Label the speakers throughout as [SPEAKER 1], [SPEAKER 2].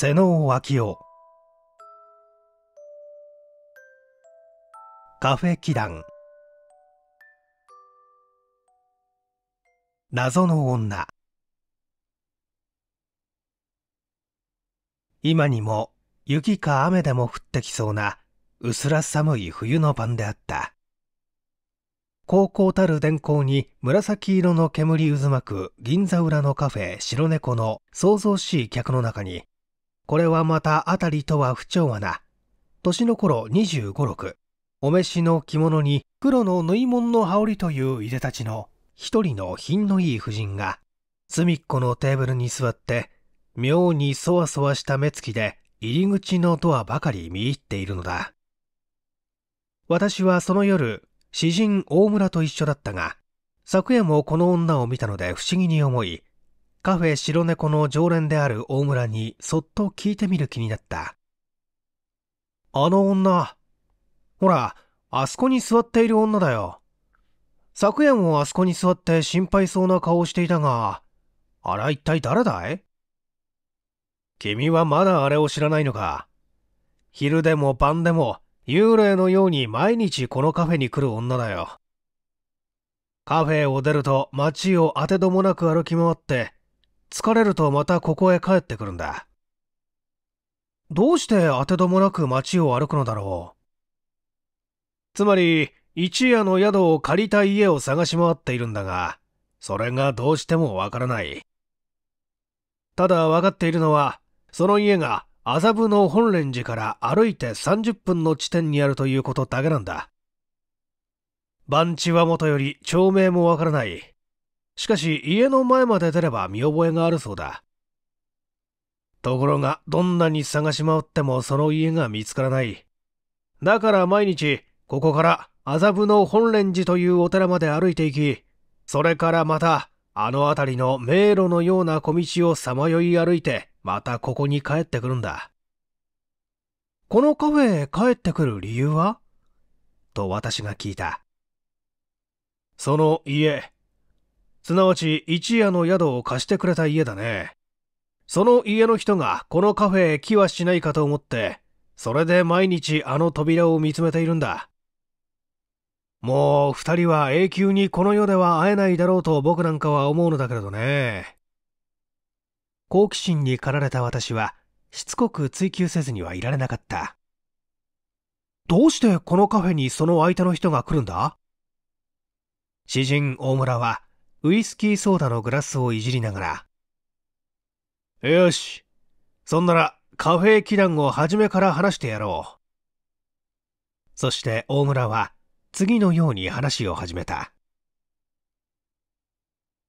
[SPEAKER 1] 瀬能脇夫カフェ祈談謎の女今にも雪か雨でも降ってきそうな薄ら寒い冬の晩であった高校たる電光に紫色の煙渦巻く銀座裏のカフェ白猫の騒々しい客の中にこれはまた辺たりとは不調和な。年の頃25、6。お召しの着物に黒の縫い物の羽織といういでたちの一人の品のいい婦人が、隅っこのテーブルに座って、妙にそわそわした目つきで入り口のドアばかり見入っているのだ。私はその夜、詩人大村と一緒だったが、昨夜もこの女を見たので不思議に思い、カフェ白猫の常連である大村にそっと聞いてみる気になった。あの女。ほら、あそこに座っている女だよ。昨夜もあそこに座って心配そうな顔をしていたが、あら一体誰だい君はまだあれを知らないのか。昼でも晩でも幽霊のように毎日このカフェに来る女だよ。カフェを出ると街を当てどもなく歩き回って疲れるとまたここへ帰ってくるんだ。どうして当てどもなく街を歩くのだろう。つまり、一夜の宿を借りた家を探し回っているんだが、それがどうしてもわからない。ただ分かっているのは、その家が麻布の本蓮寺から歩いて30分の地点にあるということだけなんだ。番地はもとより町名もわからない。しかし家の前まで出れば見覚えがあるそうだ。ところがどんなに探し回ってもその家が見つからない。だから毎日ここから麻布の本蓮寺というお寺まで歩いていき、それからまたあの辺りの迷路のような小道をさまよい歩いてまたここに帰ってくるんだ。このカフェへ帰ってくる理由はと私が聞いた。その家、すなわち一夜の宿を貸してくれた家だね。その家の人がこのカフェへ来はしないかと思って、それで毎日あの扉を見つめているんだ。もう二人は永久にこの世では会えないだろうと僕なんかは思うのだけれどね。好奇心に駆られた私は、しつこく追求せずにはいられなかった。どうしてこのカフェにその相手の人が来るんだ詩人大村はウイスキーソーダのグラスをいじりながら、よし、そんならカフェ祈願を初めから話してやろう。そして大村は次のように話を始めた。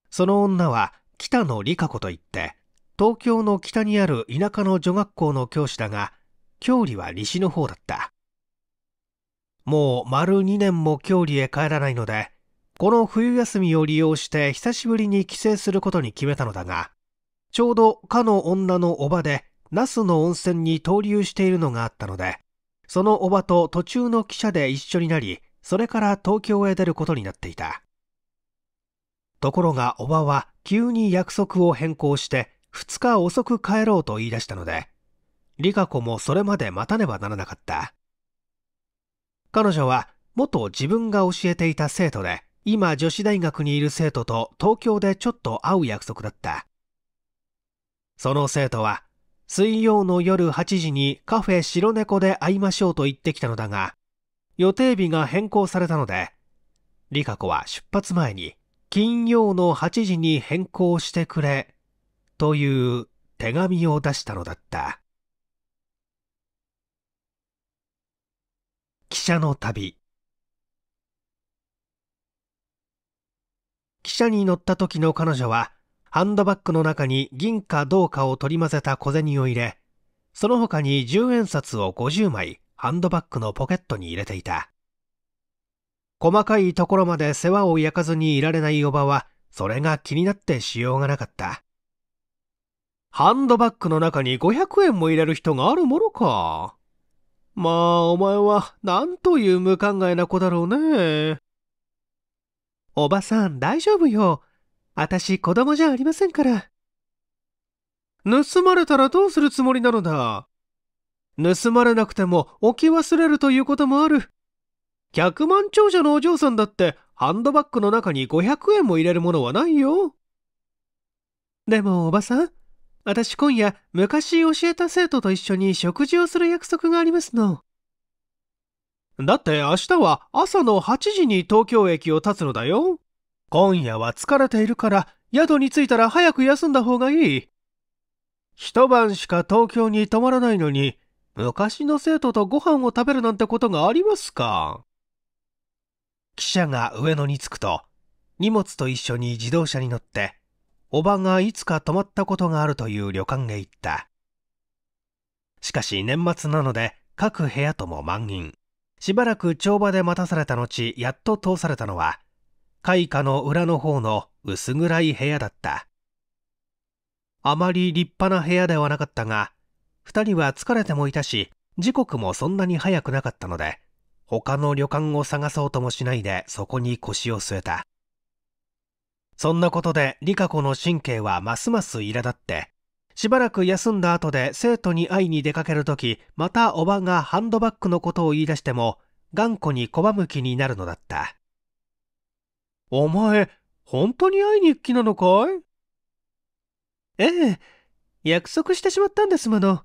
[SPEAKER 1] その女は北野理香子といって、東京の北にある田舎の女学校の教師だが、郷里は西の方だった。もう丸2年も郷里へ帰らないので、この冬休みを利用して久しぶりに帰省することに決めたのだが、ちょうどかの女のおばで、那須の温泉に登留しているのがあったので、そのおばと途中の汽車で一緒になり、それから東京へ出ることになっていた。ところがおばは急に約束を変更して2日遅く帰ろうと言い出したので、リカ子もそれまで待たねばならなかった。彼女は元自分が教えていた生徒で、今女子大学にいる生徒と東京でちょっと会う約束だった。その生徒は、水曜の夜8時にカフェ白猫で会いましょうと言ってきたのだが、予定日が変更されたので、莉華子は出発前に、金曜の8時に変更してくれ、という手紙を出したのだった。記者の旅車に乗った時の彼女は、ハンドバッグの中に銀か銅かを取り混ぜた小銭を入れ、その他に10円札を50枚ハンドバッグのポケットに入れていた。細かいところまで世話を焼かずにいられないおばは、それが気になってしようがなかった。ハンドバッグの中に500円も入れる人があるものか。まあ、お前は、なんという無考えな子だろうね。おばさん大丈夫よ。あたし子供じゃありませんから。盗まれたらどうするつもりなのだ盗まれなくても置き忘れるということもある。100万長者のお嬢さんだってハンドバッグの中に500円も入れるものはないよ。でもおばさん、私今夜昔教えた生徒と一緒に食事をする約束がありますの。だって明日は朝の8時に東京駅を立つのだよ。今夜は疲れているから宿に着いたら早く休んだ方がいい。一晩しか東京に泊まらないのに、昔の生徒とご飯を食べるなんてことがありますか記者が上野に着くと、荷物と一緒に自動車に乗って、おばがいつか泊まったことがあるという旅館へ行った。しかし年末なので各部屋とも満員。しばらく帳場で待たされた後、やっと通されたのは、開花の裏の方の薄暗い部屋だった。あまり立派な部屋ではなかったが、2人は疲れてもいたし、時刻もそんなに早くなかったので、他の旅館を探そうともしないでそこに腰を据えた。そんなことで理香子の神経はますます苛立って、しばらく休んだ後で生徒に会いに出かけるとき、またおばがハンドバッグのことを言い出しても、頑固に拒む気になるのだった。お前、本当に会いに行きなのかいええ、約束してしまったんですもの。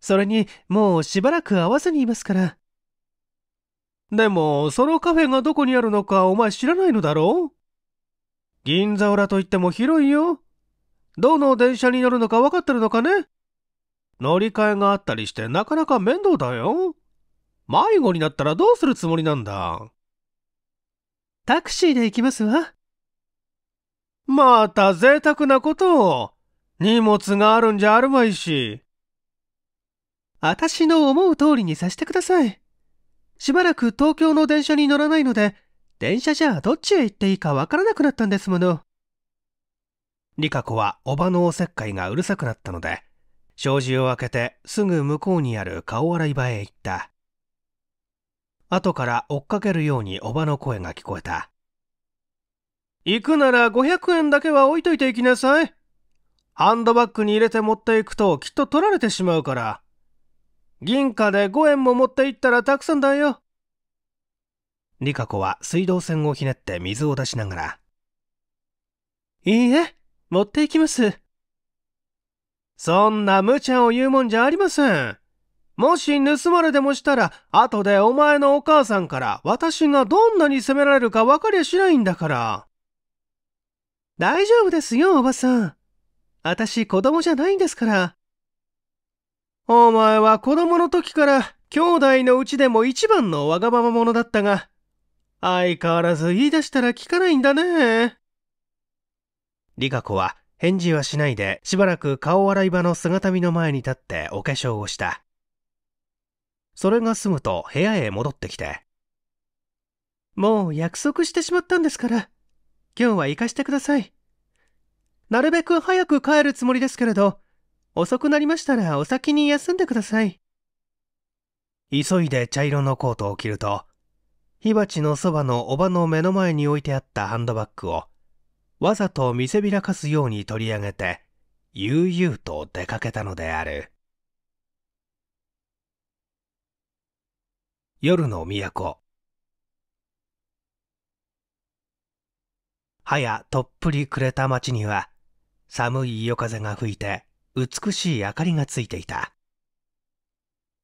[SPEAKER 1] それに、もうしばらく会わずにいますから。でも、そのカフェがどこにあるのかお前知らないのだろう銀座裏といっても広いよ。どの電車に乗るのか分かってるのかね乗り換えがあったりしてなかなか面倒だよ。迷子になったらどうするつもりなんだタクシーで行きますわ。また贅沢なことを。荷物があるんじゃあるまいし。私の思う通りにさせてください。しばらく東京の電車に乗らないので、電車じゃどっちへ行っていいかわからなくなったんですもの。リカ子はおばのおせっかいがうるさくなったので、障子を開けてすぐ向こうにある顔洗い場へ行った。後から追っかけるようにおばの声が聞こえた。行くなら500円だけは置いといていきなさい。ハンドバッグに入れて持っていくときっと取られてしまうから。銀貨で5円も持っていったらたくさんだよ。リカ子は水道線をひねって水を出しながら。いいえ、持っていきます。そんな無茶を言うもんじゃありません。もし盗まれでもしたら、後でお前のお母さんから私がどんなに責められるか分かりゃしないんだから。大丈夫ですよ、おばさん。私子供じゃないんですから。お前は子供の時から兄弟のうちでも一番のわがまま者だったが、相変わらず言い出したら聞かないんだね。理香子は返事はしないでしばらく顔洗い場の姿見の前に立ってお化粧をした。それが済むと部屋へ戻ってきて。もう約束してしまったんですから、今日は行かしてください。なるべく早く帰るつもりですけれど、遅くなりましたらお先に休んでください。急いで茶色のコートを着ると、火鉢のそばのおばの目の前に置いてあったハンドバッグをわざと見せびらかすように取り上げて悠々と出かけたのである夜の都はやとっぷり暮れた町には寒い夜風が吹いて美しい明かりがついていた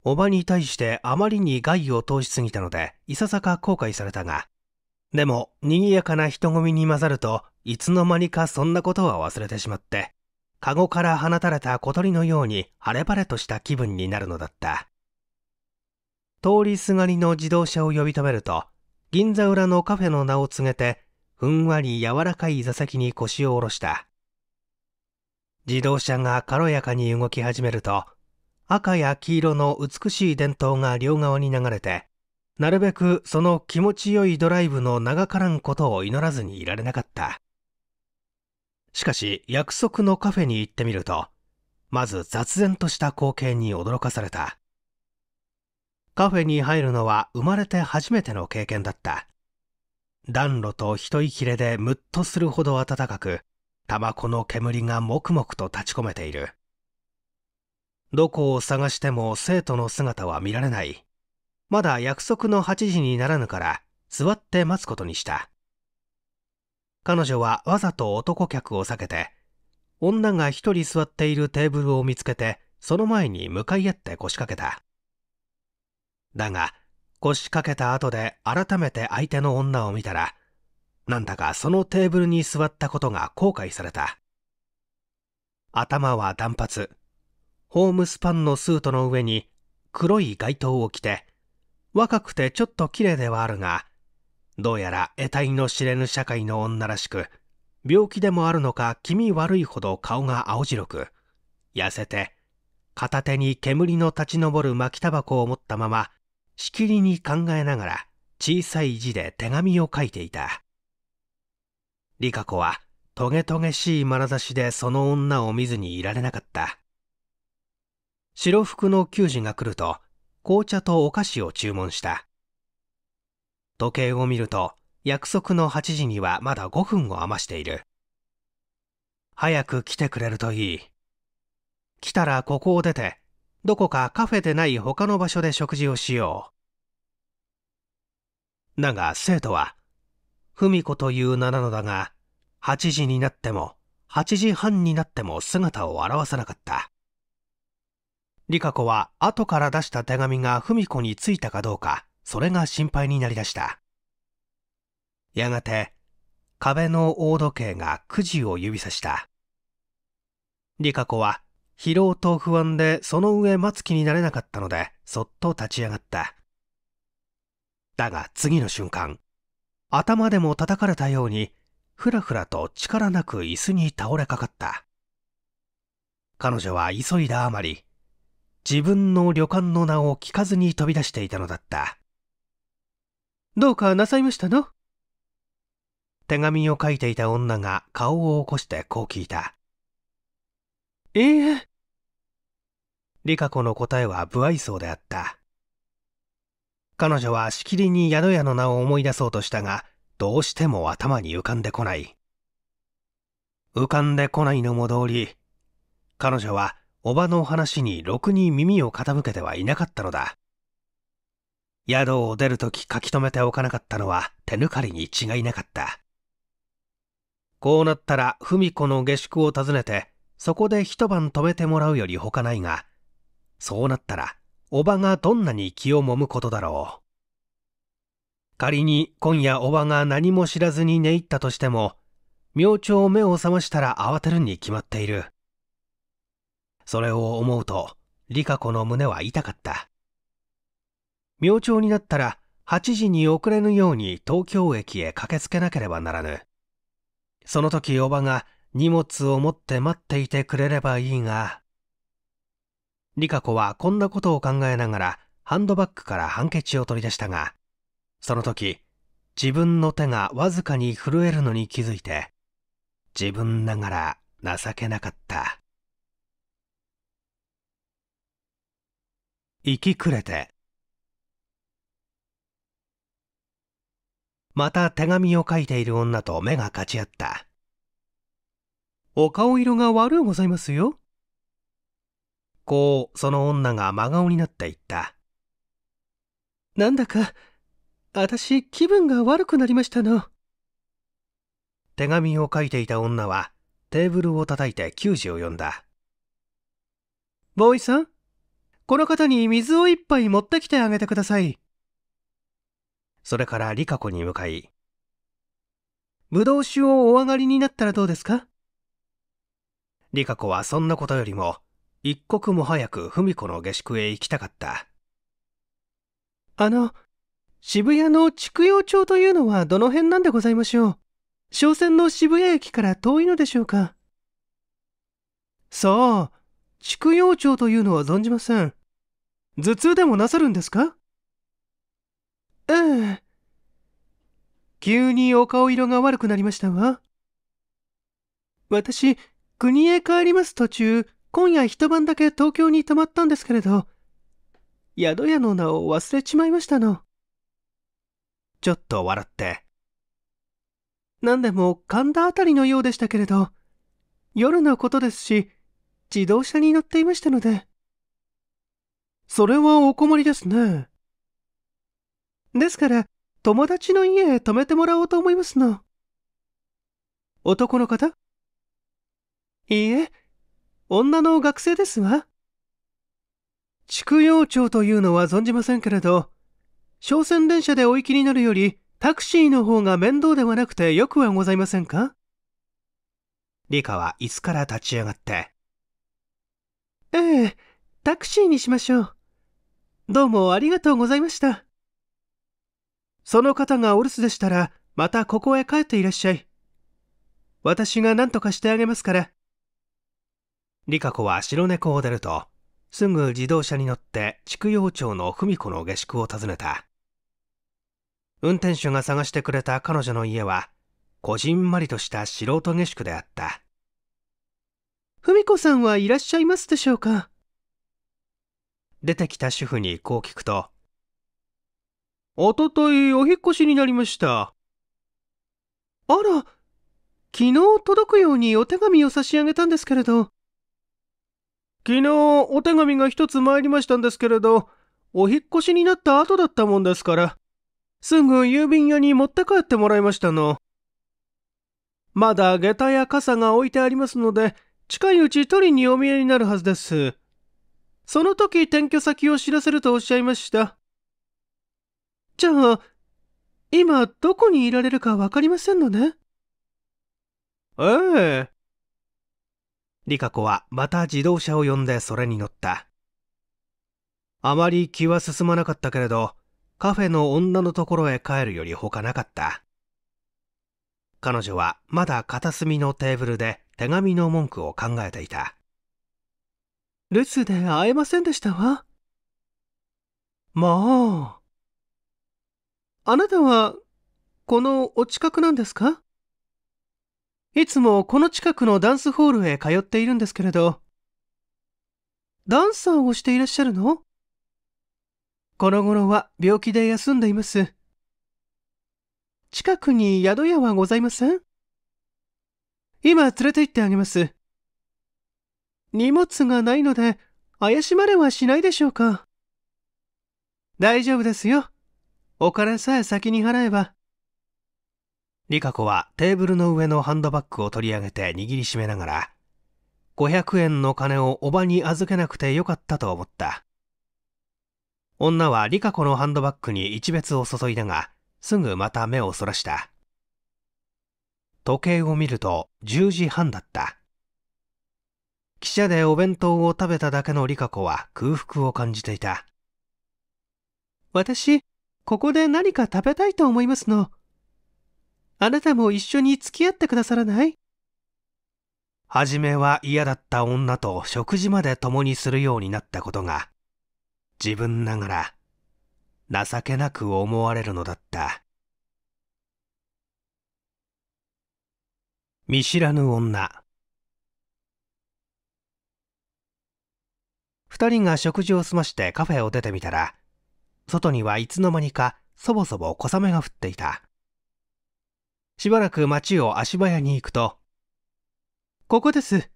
[SPEAKER 1] おばに対してあまりに害を通しすぎたのでいささか後悔されたがでも、賑やかな人混みに混ざると、いつの間にかそんなことは忘れてしまって、カゴから放たれた小鳥のように晴れ晴れとした気分になるのだった。通りすがりの自動車を呼び止めると、銀座裏のカフェの名を告げて、ふんわり柔らかい座席に腰を下ろした。自動車が軽やかに動き始めると、赤や黄色の美しい伝統が両側に流れて、なるべくその気持ちよいドライブの長からんことを祈らずにいられなかった。しかし約束のカフェに行ってみると、まず雑然とした光景に驚かされた。カフェに入るのは生まれて初めての経験だった。暖炉と一息れでムッとするほど暖かく、タバコの煙がもくもくと立ち込めている。どこを探しても生徒の姿は見られない。まだ約束の8時にならぬから座って待つことにした。彼女はわざと男客を避けて、女が一人座っているテーブルを見つけて、その前に向かい合って腰掛けた。だが、腰掛けた後で改めて相手の女を見たら、なんだかそのテーブルに座ったことが後悔された。頭は断髪、ホームスパンのスートの上に黒い街灯を着て、若くてちょっと綺麗ではあるが、どうやら得体の知れぬ社会の女らしく、病気でもあるのか気味悪いほど顔が青白く、痩せて、片手に煙の立ち上る巻きタバコを持ったまま、しきりに考えながら小さい字で手紙を書いていた。リカ子は、トゲトゲしい眼差しでその女を見ずにいられなかった。白服の球児が来ると、紅茶とお菓子を注文した。時計を見ると、約束の8時にはまだ5分を余している。早く来てくれるといい。来たらここを出て、どこかカフェでない他の場所で食事をしよう。だが生徒は、文子という名なのだが、8時になっても、8時半になっても姿を現さなかった。理香子は後から出した手紙が文子についたかどうか、それが心配になりだした。やがて、壁の大時計がく時を指さした。リカ子は疲労と不安でその上待つ気になれなかったので、そっと立ち上がった。だが次の瞬間、頭でも叩かれたように、ふらふらと力なく椅子に倒れかかった。彼女は急いだあまり、自分の旅館の名を聞かずに飛び出していたのだった。どうかなさいましたの手紙を書いていた女が顔を起こしてこう聞いた。ええリカ子の答えは不愛想であった。彼女はしきりに宿屋の名を思い出そうとしたが、どうしても頭に浮かんでこない。浮かんでこないのも通り、彼女はおばの話にろくに耳を傾けてはいなかったのだ。宿を出るとき書き留めておかなかったのは手抜かりに違いなかった。こうなったら文子の下宿を訪ねて、そこで一晩泊めてもらうより他ないが、そうなったら、おばがどんなに気をもむことだろう。仮に今夜おばが何も知らずに寝入ったとしても、明朝目を覚ましたら慌てるに決まっている。それを思うと、リカ子の胸は痛かった。明朝になったら、8時に遅れぬように東京駅へ駆けつけなければならぬ。その時、おばが荷物を持って待っていてくれればいいが。リカ子はこんなことを考えながら、ハンドバッグからハンケチを取り出したが、その時、自分の手がわずかに震えるのに気づいて、自分ながら情けなかった。生き暮れてまた手紙を書いている女と目がかち合ったお顔色が悪うございますよこうその女が真顔になって言ったなんだか私気分が悪くなりましたの手紙を書いていた女はテーブルを叩いて球児を呼んだボーイさんこの方に水を一杯持ってきてあげてください。それからリカ子に向かい、ぶどう酒をお上がりになったらどうですかリカ子はそんなことよりも、一刻も早く文子の下宿へ行きたかった。あの、渋谷の筑陽町というのはどの辺なんでございましょう商船の渋谷駅から遠いのでしょうかそう、畜陽町というのは存じません。頭痛でもなさるんですかええ急にお顔色が悪くなりましたわ。私、国へ帰ります途中、今夜一晩だけ東京に泊まったんですけれど、宿屋の名を忘れちまいましたの。ちょっと笑って。何でも神田辺りのようでしたけれど、夜のことですし、自動車に乗っていましたので。それはお困りですね。ですから、友達の家へ泊めてもらおうと思いますの。男の方いいえ、女の学生ですわ。畜養長というのは存じませんけれど、商船電車でお行きになるより、タクシーの方が面倒ではなくてよくはございませんか理科は椅子から立ち上がって。ええ、タクシーにしましょう。どうもありがとうございました。その方がお留守でしたら、またここへ帰っていらっしゃい。私が何とかしてあげますから。リカ子は白猫を出ると、すぐ自動車に乗って畜養町の文子の下宿を訪ねた。運転手が探してくれた彼女の家は、こじんまりとした素人下宿であった。文子さんはいらっしゃいますでしょうか出てきた主婦にこう聞くと、おとといお引越しになりました。あら、昨日届くようにお手紙を差し上げたんですけれど。昨日お手紙が一つ参りましたんですけれど、お引越しになった後だったもんですから、すぐ郵便屋に持って帰ってもらいましたの。まだ下駄や傘が置いてありますので、近いうち取りにお見えになるはずです。その時転居先を知らせるとおっしゃいました。じゃあ、今どこにいられるかわかりませんのね。ええ。リカ子はまた自動車を呼んでそれに乗った。あまり気は進まなかったけれど、カフェの女のところへ帰るより他なかった。彼女はまだ片隅のテーブルで手紙の文句を考えていた。留守で会えませんでしたわ。まあ。あなたは、このお近くなんですかいつもこの近くのダンスホールへ通っているんですけれど、ダンサーをしていらっしゃるのこの頃は病気で休んでいます。近くに宿屋はございません今連れて行ってあげます。荷物がないので怪しまれはしないでしょうか大丈夫ですよ。お金さえ先に払えば。リカ子はテーブルの上のハンドバッグを取り上げて握りしめながら、500円の金をおばに預けなくてよかったと思った。女はリカ子のハンドバッグに一別を注いだが、すぐまた目をそらした。時計を見ると10時半だった。汽車でお弁当を食べただけのリカ子は空腹を感じていた。私、ここで何か食べたいと思いますの。あなたも一緒に付き合ってくださらないはじめは嫌だった女と食事まで共にするようになったことが、自分ながら情けなく思われるのだった。見知らぬ女。2人が食事を済ましてカフェを出てみたら、外にはいつの間にかそぼそぼ小雨が降っていた。しばらく町を足早に行くと、ここです。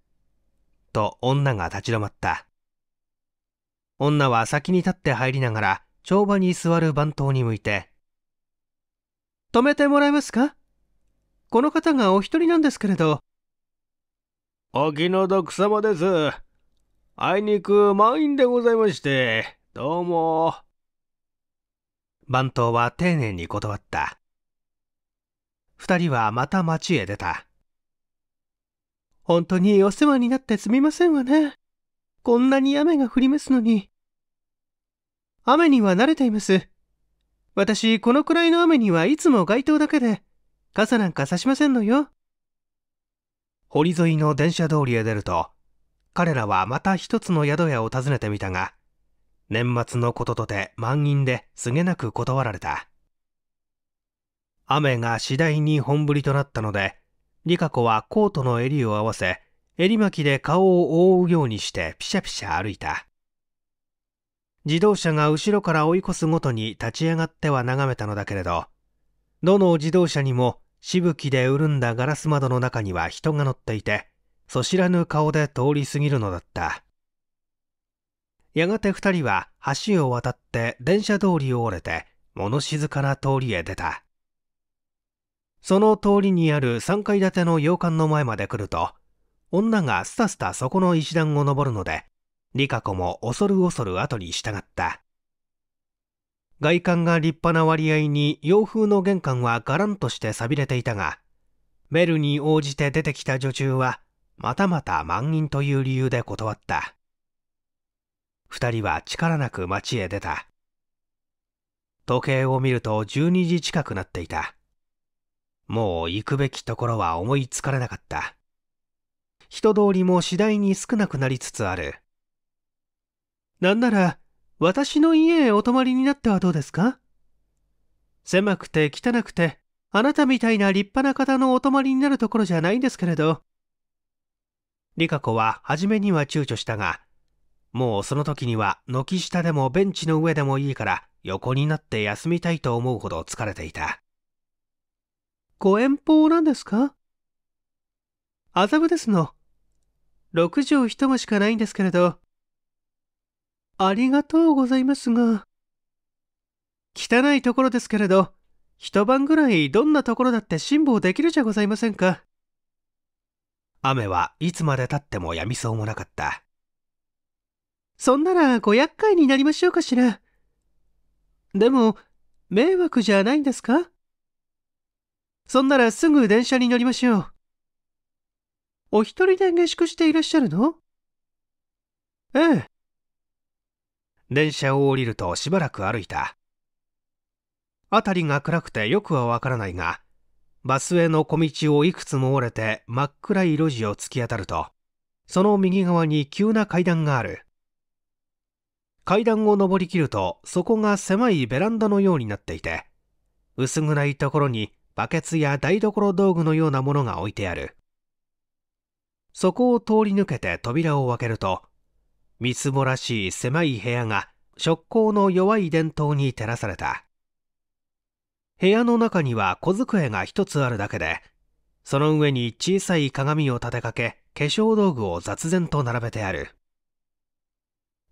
[SPEAKER 1] と女が立ち止まった。女は先に立って入りながら帳場に座る番頭に向いて、止めてもらえますかこの方がお一人なんですけれど。お気の毒様です。あいにく満員でございまして、どうも。番頭は丁寧に断った。二人はまた町へ出た。本当にお世話になってすみませんわね。こんなに雨が降りますのに。雨には慣れています。私、このくらいの雨にはいつも街灯だけで、傘なんか差しませんのよ。堀沿いの電車通りへ出ると、彼らはまた一つの宿屋を訪ねてみたが年末のこととて満員ですげなく断られた雨が次第に本降りとなったのでリカ子はコートの襟を合わせ襟巻きで顔を覆うようにしてピシャピシャ歩いた自動車が後ろから追い越すごとに立ち上がっては眺めたのだけれどどの自動車にもしぶきで潤んだガラス窓の中には人が乗っていてそ知らぬ顔で通り過ぎるのだったやがて2人は橋を渡って電車通りを折れて物静かな通りへ出たその通りにある3階建ての洋館の前まで来ると女がすたすたそこの石段を登るので理香子も恐る恐る後に従った外観が立派な割合に洋風の玄関はガランとして錆びれていたがベルに応じて出てきた女中はまたまた満員という理由で断った二人は力なく町へ出た時計を見ると12時近くなっていたもう行くべきところは思いつかれなかった人通りも次第に少なくなりつつあるなんなら私の家へお泊まりになってはどうですか狭くて汚くてあなたみたいな立派な方のお泊まりになるところじゃないんですけれど理香子は初めには躊躇したが、もうその時には軒下でもベンチの上でもいいから横になって休みたいと思うほど疲れていた。ご遠方なんですか麻布ですの。6畳一間しかないんですけれど。ありがとうございますが。汚いところですけれど、一晩ぐらいどんなところだって辛抱できるじゃございませんか。雨はいつまでたってもやみそうもなかった。そんならご厄介になりましょうかしら。でも、迷惑じゃないんですかそんならすぐ電車に乗りましょう。お一人で下宿していらっしゃるのええ。電車を降りるとしばらく歩いた。辺りが暗くてよくはわからないが、バスへの小道をいくつも折れて真っ暗い路地を突き当たると、その右側に急な階段がある。階段を上りきると、そこが狭いベランダのようになっていて、薄暗いところにバケツや台所道具のようなものが置いてある。そこを通り抜けて扉を開けると、みつぼらしい狭い部屋が、食光の弱い電灯に照らされた。部屋の中には小机が一つあるだけで、その上に小さい鏡を立てかけ、化粧道具を雑然と並べてある。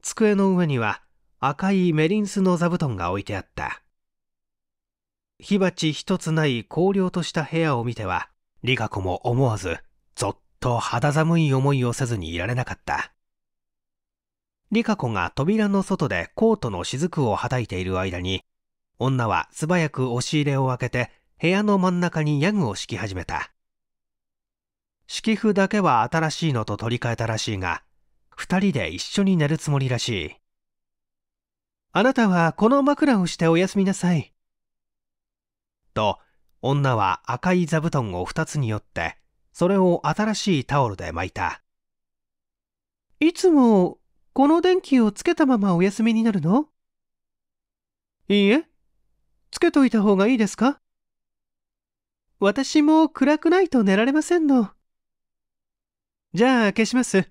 [SPEAKER 1] 机の上には赤いメリンスの座布団が置いてあった。火鉢一つない荒涼とした部屋を見ては、リカ子も思わず、ぞっと肌寒い思いをせずにいられなかった。リカ子が扉の外でコートの雫をはたいている間に、女は素早く押し入れを開けて部屋の真ん中にヤグを敷き始めた敷布だけは新しいのと取り替えたらしいが2人で一緒に寝るつもりらしいあなたはこの枕をしておやすみなさいと女は赤い座布団を2つによってそれを新しいタオルで巻いたいつもこの電気をつけたままお休みになるのいいえつけといた方がいいですか私も暗くないと寝られませんの。じゃあ消します。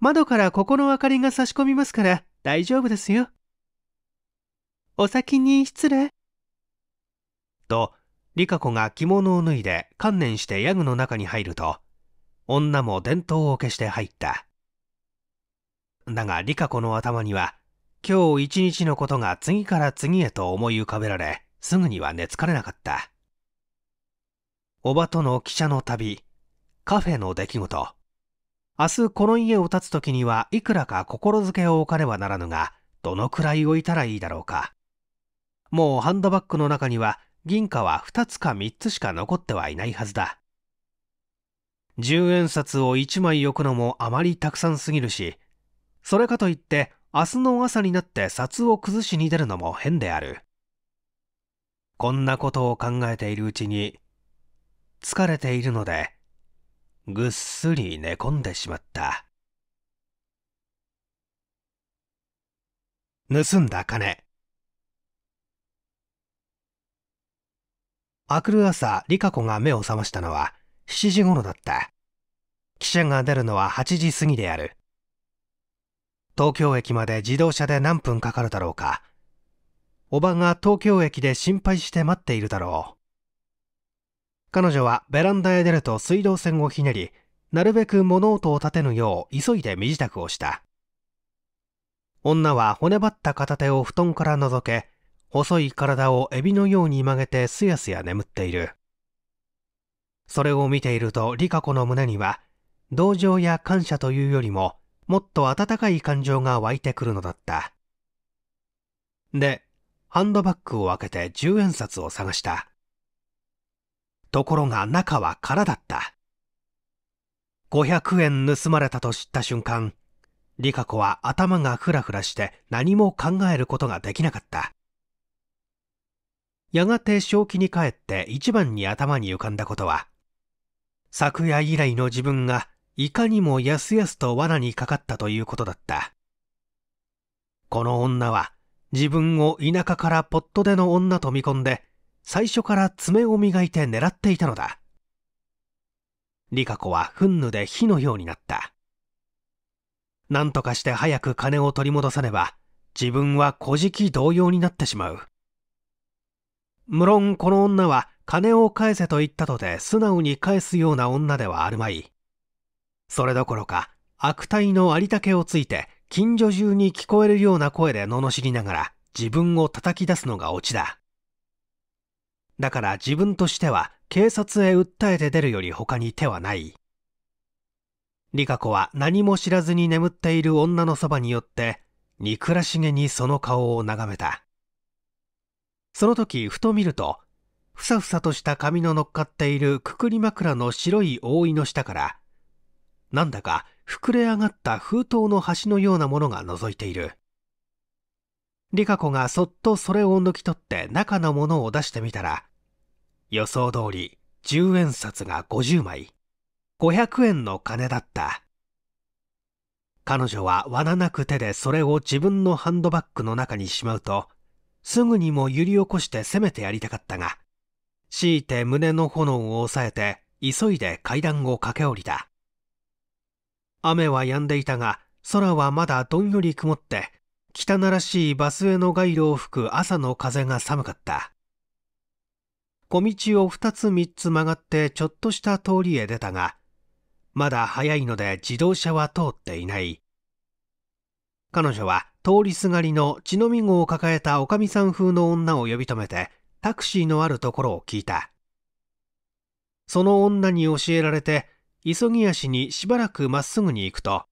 [SPEAKER 1] 窓からここの明かりが差し込みますから大丈夫ですよ。お先に失礼。と、リカ子が着物を脱いで観念してヤグの中に入ると、女も伝統を消して入った。だがリカ子の頭には今日一日のことが次から次へと思い浮かべられ、すぐには寝つかれなかった。おばとの汽車の旅、カフェの出来事。明日この家を建つ時にはいくらか心づけを置かねばならぬが、どのくらい置いたらいいだろうか。もうハンドバッグの中には銀貨は2つか3つしか残ってはいないはずだ。10円札を1枚置くのもあまりたくさんすぎるし、それかといって明日の朝になって札を崩しに出るのも変である。こんなことを考えているうちに、疲れているので、ぐっすり寝込んでしまった。盗んだ金。明くる朝、リカ子が目を覚ましたのは7時頃だった。記者が出るのは8時過ぎである。東京駅まで自動車で何分かかるだろうか。おばが東京駅で心配して待っているだろう。彼女はベランダへ出ると水道線をひねり、なるべく物音を立てぬよう急いで身支度をした。女は骨張った片手を布団から覗け、細い体をエビのように曲げてすやすや眠っている。それを見ていると、リカ子の胸には、同情や感謝というよりも、もっと温かい感情が湧いてくるのだった。で、ハンドバッグを開けて10円札を探した。ところが中は空だった。500円盗まれたと知った瞬間、リカ子は頭がふらふらして何も考えることができなかった。やがて正気に帰って一番に頭に浮かんだことは、昨夜以来の自分がいかにもやすやすと罠にかかったということだった。この女は自分を田舎からポットでの女と見込んで、最初から爪を磨いて狙っていたのだ。リカ子は憤怒で火のようになった。何とかして早く金を取り戻さねば、自分は小じ同様になってしまう。無論この女は金を返せと言ったとて素直に返すような女ではあるまい。それどころか悪態の有竹をついて近所中に聞こえるような声で罵りながら自分を叩き出すのがオチだだから自分としては警察へ訴えて出るより他に手はない理香子は何も知らずに眠っている女のそばによって憎らしげにその顔を眺めたその時ふと見るとふさふさとした髪の乗っかっているくくり枕の白い覆いの下からなんだか膨れ上がった封筒の端のようなものが覗いている。リカ子がそっとそれを抜き取って中のものを出してみたら、予想通り10円札が50枚、500円の金だった。彼女は罠なく手でそれを自分のハンドバッグの中にしまうと、すぐにも揺り起こして攻めてやりたかったが、強いて胸の炎を抑えて急いで階段を駆け下りた。雨は止んでいたが、空はまだどんより曇って、汚らしいバスへの街路を吹く朝の風が寒かった。小道を二つ三つ曲がってちょっとした通りへ出たが、まだ早いので自動車は通っていない。彼女は通りすがりの血のみ子を抱えたおかみさん風の女を呼び止めて、タクシーのあるところを聞いた。その女に教えられて、急ぎ足にしばらくまっすぐに行くと、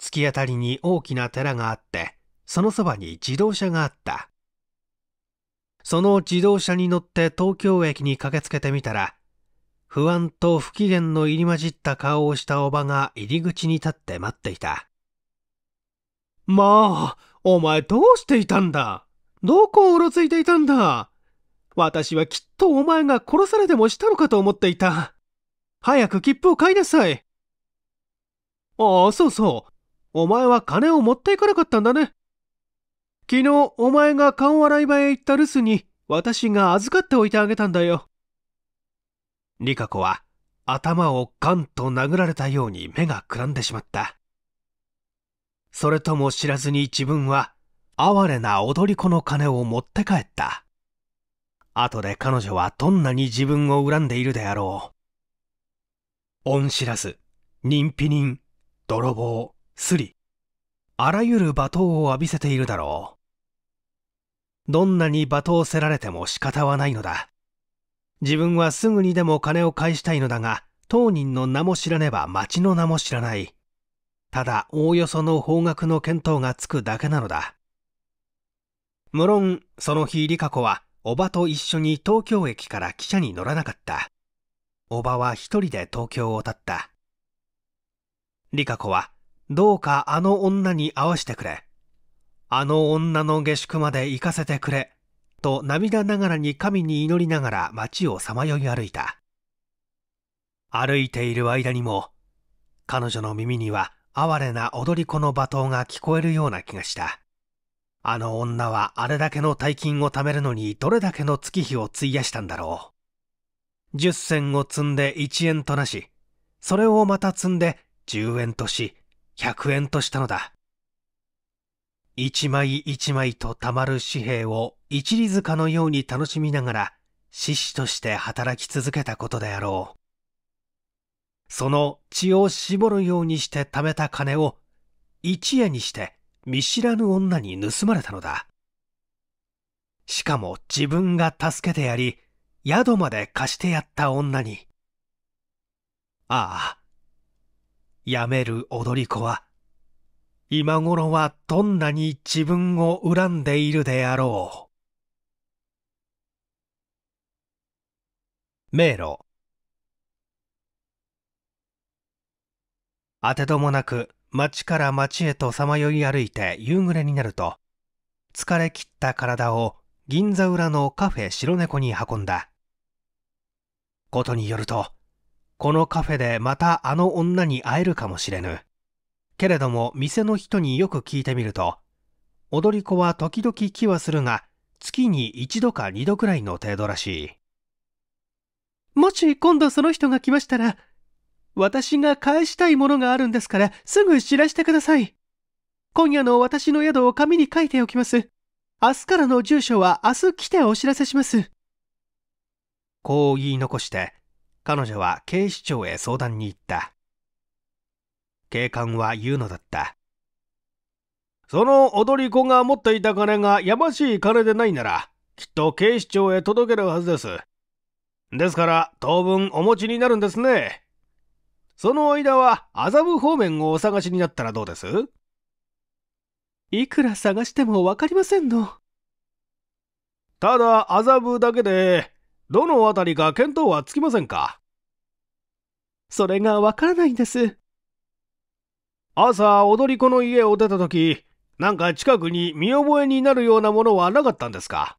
[SPEAKER 1] 突き当たりに大きな寺があって、そのそばに自動車があった。その自動車に乗って東京駅に駆けつけてみたら、不安と不機嫌の入り混じった顔をしたおばが入り口に立って待っていた。まあ、お前どうしていたんだどこをうろついていたんだ私はきっとお前が殺されでもしたのかと思っていた。早く切符を買いなさい。ああ、そうそう。お前は金を持っていかなかったんだね。昨日、お前が顔洗い場へ行った留守に、私が預かっておいてあげたんだよ。リカ子は、頭をガンと殴られたように目がくらんでしまった。それとも知らずに自分は、哀れな踊り子の金を持って帰った。後で彼女はどんなに自分を恨んでいるであろう。恩知らず、人否人、泥棒、すり、あらゆる罵倒を浴びせているだろう。どんなに罵倒せられても仕方はないのだ。自分はすぐにでも金を返したいのだが、当人の名も知らねば町の名も知らない。ただ、おおよその方角の見当がつくだけなのだ。無論、その日、リカ子は、おばと一緒に東京駅から汽車に乗らなかった。おばは一人で東京を立った。リカ子は、どうかあの女に会わしてくれ。あの女の下宿まで行かせてくれ。と涙ながらに神に祈りながら街をさまよい歩いた。歩いている間にも、彼女の耳には哀れな踊り子の罵倒が聞こえるような気がした。あの女はあれだけの大金を貯めるのにどれだけの月日を費やしたんだろう。10銭を積んで1円となし、それをまた積んで10円とし、100円としたのだ。一枚一枚と貯まる紙幣を一里塚のように楽しみながら、獅子として働き続けたことであろう。その血を絞るようにして貯めた金を、一夜にして見知らぬ女に盗まれたのだ。しかも自分が助けてやり、宿まで貸してやった女に。ああ、やめる踊り子は、今頃はどんなに自分を恨んでいるであろう。迷路。当てどもなく町から町へとさまよい歩いて夕暮れになると、疲れ切った体を銀座裏のカフェ白猫に運んだ。ことによると、このカフェでまたあの女に会えるかもしれぬ。けれども店の人によく聞いてみると、踊り子は時々気はするが、月に一度か二度くらいの程度らしい。もし今度その人が来ましたら、私が返したいものがあるんですから、すぐ知らせてください。今夜の私の宿を紙に書いておきます。明日からの住所は明日来てお知らせします。こう言い残して彼女は警視庁へ相談に行った警官は言うのだったその踊り子が持っていた金がやましい金でないならきっと警視庁へ届けるはずですですから当分お持ちになるんですねその間は麻布方面をお探しになったらどうですいくら探しても分かりませんのただ麻布だけでどのあたりか見当はつきませんかそれがわからないんです。朝、踊り子の家を出たとき、なんか近くに見覚えになるようなものはなかったんですか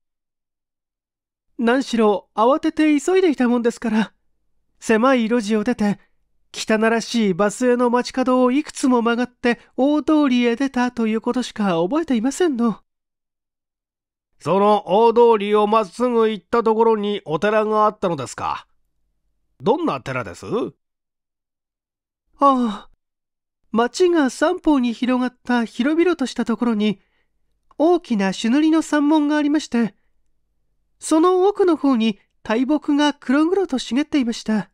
[SPEAKER 1] 何しろ慌てて急いでいたもんですから、狭い路地を出て、汚らしいバスへの街角をいくつも曲がって大通りへ出たということしか覚えていませんの。その大通りをまっすぐ行ったところにお寺があったのですか。どんな寺ですああ、町が三方に広がった広々としたところに、大きな朱塗りの山門がありまして、その奥の方に大木が黒々と茂っていました。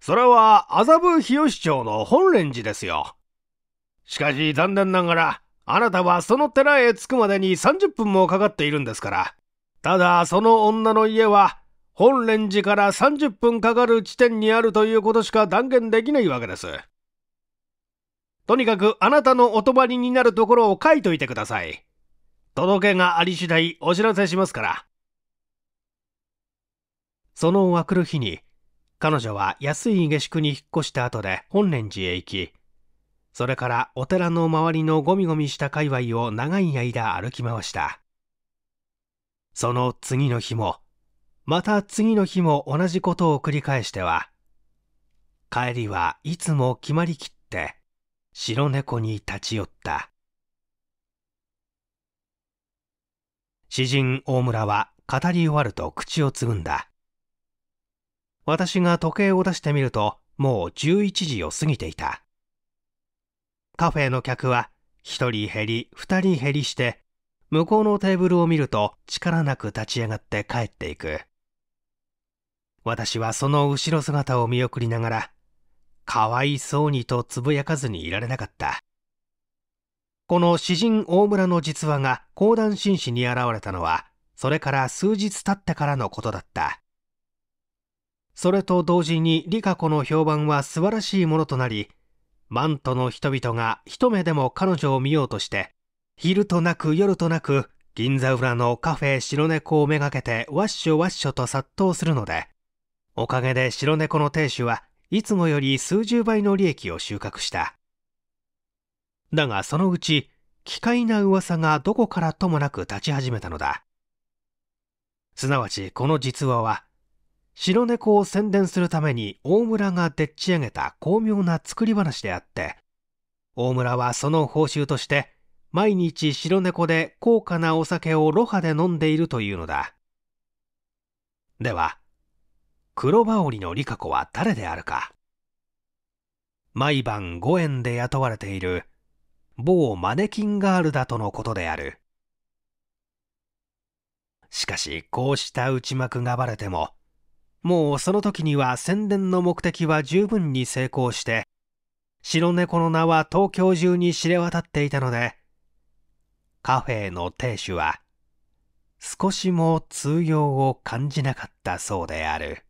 [SPEAKER 1] それは麻布日吉町の本蓮寺ですよ。しかし残念ながら、あなたはその寺へ着くまでに30分もかかっているんですから。ただ、その女の家は、本蓮寺から30分かかる地点にあるということしか断言できないわけです。とにかくあなたのお泊まりになるところを書いといてください。届けがあり次第お知らせしますから。その明くる日に、彼女は安い下宿に引っ越した後で本蓮寺へ行き、それからお寺の周りのゴミゴミした界隈を長い間歩き回した。その次の日も、また次の日も同じことを繰り返しては、帰りはいつも決まりきって白猫に立ち寄った。詩人大村は語り終わると口をつぐんだ。私が時計を出してみると、もう11時を過ぎていた。カフェの客は一人減り二人減りして、向こうのテーブルを見ると力なく立ち上がって帰っていく。私はその後ろ姿を見送りながら、かわいそうにとつぶやかずにいられなかった。この詩人大村の実話が講談紳士に現れたのは、それから数日経ってからのことだった。それと同時に理香子の評判は素晴らしいものとなり、マントの人々が一目でも彼女を見ようとして昼となく夜となく銀座裏のカフェ白猫をめがけてワッショワッショと殺到するのでおかげで白猫の亭主はいつもより数十倍の利益を収穫しただがそのうち奇怪な噂がどこからともなく立ち始めたのだすなわちこの実話は白猫を宣伝するために大村がでっち上げた巧妙な作り話であって大村はその報酬として毎日白猫で高価なお酒をロハで飲んでいるというのだでは黒羽織のリカ子は誰であるか毎晩5円で雇われている某マネキンガールだとのことであるしかしこうした内幕がばれてももうその時には宣伝の目的は十分に成功して、白猫の名は東京中に知れ渡っていたので、カフェの亭主は少しも通用を感じなかったそうである。